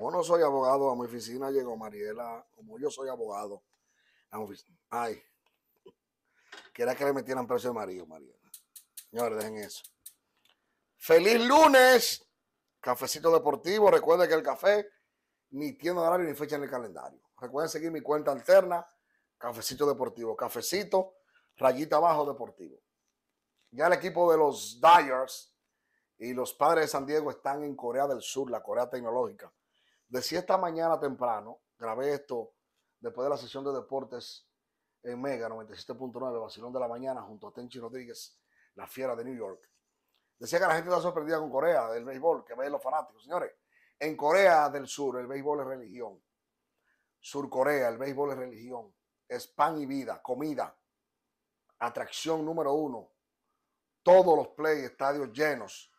como no soy abogado, a mi oficina llegó Mariela, como yo soy abogado, a mi oficina. Ay, era que le metieran precio de marido, Mariela. Señores, dejen eso. ¡Feliz lunes! Cafecito Deportivo. Recuerden que el café ni tiene horario ni fecha en el calendario. Recuerden seguir mi cuenta alterna, Cafecito Deportivo. Cafecito, rayita abajo, Deportivo. Ya el equipo de los Dyers y los padres de San Diego están en Corea del Sur, la Corea tecnológica. Decía esta mañana temprano, grabé esto después de la sesión de deportes en Mega 97.9, Basilón de la Mañana, junto a Tenchi Rodríguez, la fiera de New York. Decía que la gente está sorprendida con Corea, del béisbol, que ven los fanáticos. Señores, en Corea del Sur el béisbol es religión. Sur Corea, el béisbol es religión. Es pan y vida, comida, atracción número uno. Todos los play, estadios llenos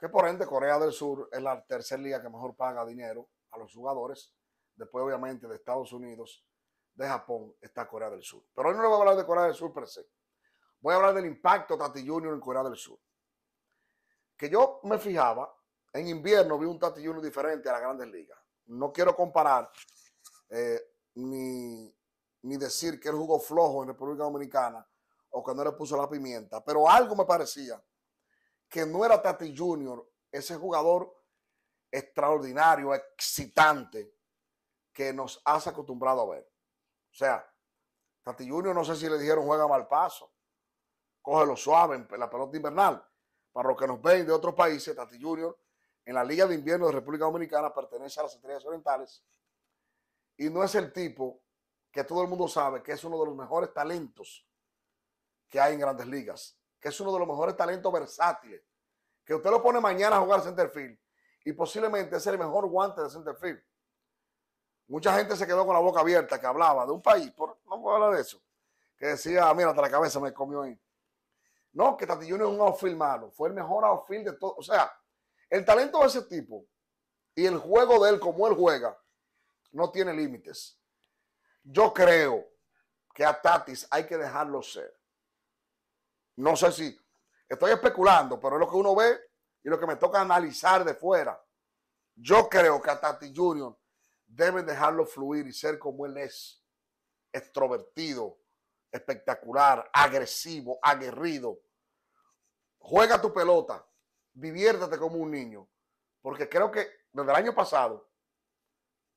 que por ende Corea del Sur es la tercera liga que mejor paga dinero a los jugadores, después obviamente de Estados Unidos, de Japón, está Corea del Sur. Pero hoy no le voy a hablar de Corea del Sur per se. Voy a hablar del impacto Tati Junior en Corea del Sur. Que yo me fijaba, en invierno vi un Tati Junior diferente a la grandes ligas. No quiero comparar eh, ni, ni decir que él jugó flojo en República Dominicana o que no le puso la pimienta, pero algo me parecía que no era Tati Junior, ese jugador extraordinario, excitante, que nos has acostumbrado a ver. O sea, Tati Junior no sé si le dijeron juega mal paso, cógelo suave en la pelota invernal. Para los que nos ven de otros países, Tati Junior en la Liga de Invierno de República Dominicana pertenece a las Estrellas Orientales y no es el tipo que todo el mundo sabe que es uno de los mejores talentos que hay en grandes ligas que es uno de los mejores talentos versátiles, que usted lo pone mañana a jugar centerfield y posiblemente es el mejor guante de centerfield. Mucha gente se quedó con la boca abierta que hablaba de un país, por, no puedo hablar de eso, que decía, mira, hasta la cabeza me comió ahí. No, que Tati Junior es un outfield malo, fue el mejor outfield de todo. O sea, el talento de ese tipo y el juego de él, como él juega, no tiene límites. Yo creo que a Tatis hay que dejarlo ser. No sé si estoy especulando, pero es lo que uno ve y lo que me toca analizar de fuera. Yo creo que a Tati Junior deben dejarlo fluir y ser como él es, extrovertido, espectacular, agresivo, aguerrido. Juega tu pelota, diviértete como un niño, porque creo que desde el año pasado,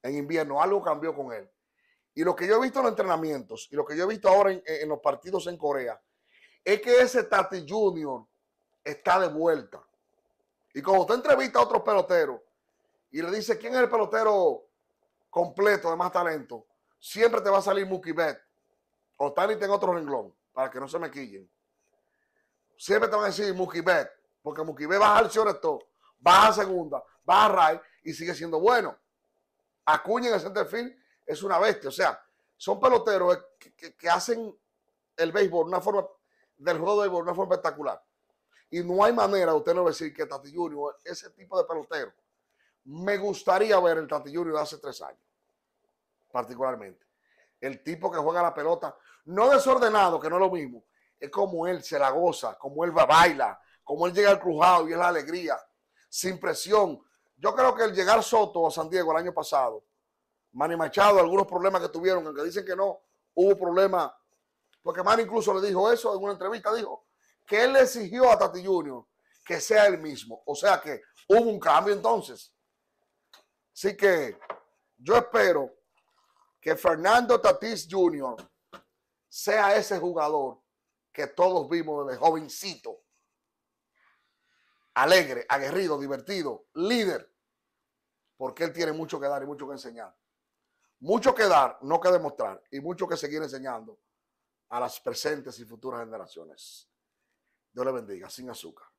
en invierno, algo cambió con él. Y lo que yo he visto en los entrenamientos y lo que yo he visto ahora en, en los partidos en Corea, es que ese Tati Junior está de vuelta. Y cuando usted entrevista a otros peloteros y le dice quién es el pelotero completo de más talento, siempre te va a salir Mookie Bet o Tani en otro renglón, para que no se me quillen. Siempre te van a decir Mookie Bet, porque Mookie Bet baja al shortstop, baja a segunda, baja a right y sigue siendo bueno. Acuña en el center es una bestia. O sea, son peloteros que hacen el béisbol de una forma del juego de una forma espectacular. Y no hay manera, usted no decir que Tati Junior, ese tipo de pelotero, me gustaría ver el Tati Junior de hace tres años, particularmente. El tipo que juega la pelota, no desordenado, que no es lo mismo, es como él se la goza, como él va, baila, como él llega al crujado y es la alegría, sin presión. Yo creo que el llegar Soto a San Diego el año pasado, Manny Machado, algunos problemas que tuvieron, aunque dicen que no, hubo problemas porque Marín incluso le dijo eso en una entrevista, dijo que él le exigió a Tati Junior que sea el mismo. O sea que hubo un cambio entonces. Así que yo espero que Fernando Tatis Jr. sea ese jugador que todos vimos desde jovencito. Alegre, aguerrido, divertido, líder. Porque él tiene mucho que dar y mucho que enseñar. Mucho que dar, no que demostrar, y mucho que seguir enseñando a las presentes y futuras generaciones. Dios le bendiga, sin azúcar.